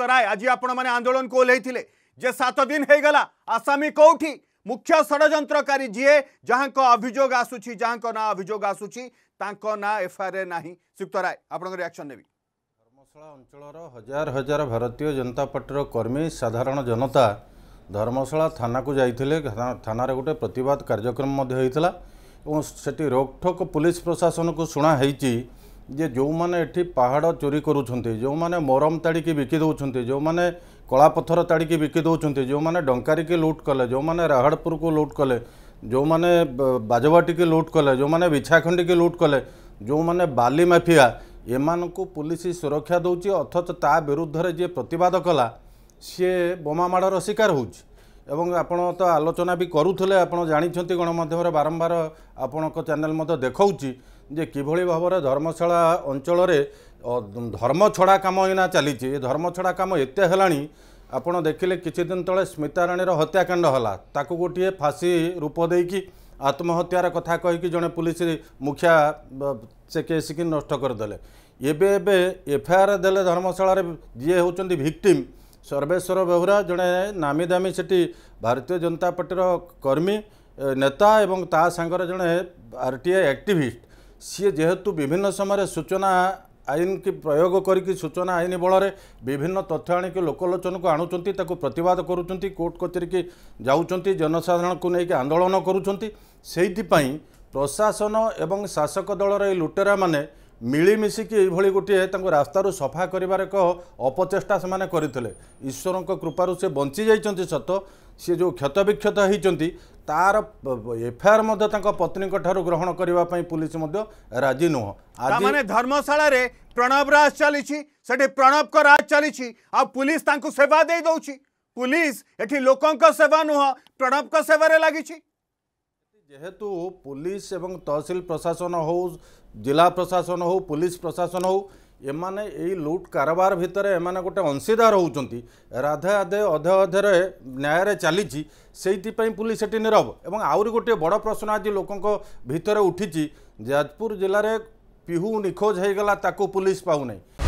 राय आज आप आंदोलन को ओल्लते जे सात दिन होगा आसामी कौटी मुख्य षड़ी जीए जहाँ अभोग आसू जहाँ ना अभोग आसूक ना एफआईआर ना सुक्त राय आपशन ने धर्मशाला अंचल हजार हजार भारतीय जनता पार्टी कर्मी साधारण जनता धर्मशाला थाना को जाते थाना गोटे प्रतवाद कार्यक्रम होता है और रोकठोक पुलिस प्रशासन को शुणाई ଯେ ଯେଉଁମାନେ ଏଠି ପାହାଡ଼ ଚୋରି କରୁଛନ୍ତି ଯେଉଁମାନେ ମରମ ତାଡ଼ିକି ବିକି ଦେଉଛନ୍ତି ଯେଉଁମାନେ କଳାପଥର ତାଡ଼ିକି ବିକି ଦେଉଛନ୍ତି ଯେଉଁମାନେ ଡଙ୍କାରିକି ଲୁଟ୍ କଲେ ଯେଉଁମାନେ ରାହାଡ଼ପୁରକୁ ଲୁଟ୍ କଲେ ଯେଉଁମାନେ ବାଜବାଟିକି ଲୁଟ୍ କଲେ ଯେଉଁମାନେ ବିଛାଖଣ୍ଡିକି ଲୁଟ୍ କଲେ ଯେଉଁମାନେ ବାଲି ମାଫିଆ ଏମାନଙ୍କୁ ପୋଲିସ ସୁରକ୍ଷା ଦେଉଛି ଅଥଚ ତା ବିରୁଦ୍ଧରେ ଯିଏ ପ୍ରତିବାଦ କଲା ସିଏ ବୋମାମାଡ଼ର ଶିକାର ହେଉଛି ଏବଂ ଆପଣ ତ ଆଲୋଚନା ବି କରୁଥିଲେ ଆପଣ ଜାଣିଛନ୍ତି ଗଣମାଧ୍ୟମରେ ବାରମ୍ବାର ଆପଣଙ୍କ ଚ୍ୟାନେଲ୍ ମଧ୍ୟ ଦେଖାଉଛି ଯେ କିଭଳି ଭାବରେ ଧର୍ମଶାଳା ଅଞ୍ଚଳରେ ଧର୍ମ ଛଡ଼ା କାମ ଏଇନା ଚାଲିଛି ଏ ଧର୍ମ ଛଡ଼ା କାମ ଏତେ ହେଲାଣି ଆପଣ ଦେଖିଲେ କିଛି ଦିନ ତଳେ ସ୍ମିତାରାଣୀର ହତ୍ୟାକାଣ୍ଡ ହେଲା ତାକୁ ଗୋଟିଏ ଫାଶୀ ରୂପ ଦେଇକି ଆତ୍ମହତ୍ୟାର କଥା କହିକି ଜଣେ ପୋଲିସ ମୁଖିଆ ସେ କେସିକି ନଷ୍ଟ କରିଦେଲେ ଏବେ ଏବେ ଏଫଆଇଆର୍ ଦେଲେ ଧର୍ମଶାଳାରେ ଯିଏ ହେଉଛନ୍ତି ଭିକ୍ଟିମ୍ ସର୍ବେଶ୍ୱର ବେହୁରା ଜଣେ ନାମୀ ଦାମୀ ସେଠି ଭାରତୀୟ ଜନତା ପାର୍ଟିର କର୍ମୀ ନେତା ଏବଂ ତା ସାଙ୍ଗରେ ଜଣେ ଆର୍ ଟି ଆକ୍ଟିଭିଷ୍ଟ ସିଏ ଯେହେତୁ ବିଭିନ୍ନ ସମୟରେ ସୂଚନା ଆଇନ କି ପ୍ରୟୋଗ କରିକି ସୂଚନା ଆଇନ ବଳରେ ବିଭିନ୍ନ ତଥ୍ୟ ଆଣିକି ଲୋକଲୋଚନକୁ ଆଣୁଛନ୍ତି ତାକୁ ପ୍ରତିବାଦ କରୁଛନ୍ତି କୋର୍ଟ କଚେରୀକି ଯାଉଛନ୍ତି ଜନସାଧାରଣକୁ ନେଇକି ଆନ୍ଦୋଳନ କରୁଛନ୍ତି ସେଇଥିପାଇଁ ପ୍ରଶାସନ ଏବଂ ଶାସକ ଦଳର ଏଇ ଲୁଟେରାମାନେ ମିଳିମିଶିକି ଏଇଭଳି ଗୋଟିଏ ତାଙ୍କୁ ରାସ୍ତାରୁ ସଫା କରିବାର ଏକ ଅପଚେଷ୍ଟା ସେମାନେ କରିଥିଲେ ଈଶ୍ୱରଙ୍କ କୃପାରୁ ସେ ବଞ୍ଚି ଯାଇଛନ୍ତି ସତ सी जो क्षत विक्षत होती तार एफआईआर पत्नी ग्रहण करने पुलिस राजी नुह धर्मशाला प्रणव राज चली प्रणव का राज चली पुलिस सेवा दे दौर पुलिस एटी लोक सेवा नुह प्रणव सेवे लगी जेहेतु पुलिस एवं तहसील प्रशासन हो जिला प्रशासन हो पुलिस प्रशासन हो ଏମାନେ ଏଇ ଲୁଟ୍ କାରବାର ଭିତରେ ଏମାନେ ଗୋଟେ ଅଂଶୀଦାର ହେଉଛନ୍ତି ରାଧେ ଆଧେ ଅଧେ ଅଧେରେ ନ୍ୟାୟରେ ଚାଲିଛି ସେଇଥିପାଇଁ ପୁଲିସ୍ ସେଠି ନିରବ ଏବଂ ଆହୁରି ଗୋଟିଏ ବଡ଼ ପ୍ରଶ୍ନ ଆଜି ଲୋକଙ୍କ ଭିତରେ ଉଠିଛି ଯାଜପୁର ଜିଲ୍ଲାରେ ପିହୁ ନିଖୋଜ ହେଇଗଲା ତାକୁ ପୁଲିସ୍ ପାଉନାହିଁ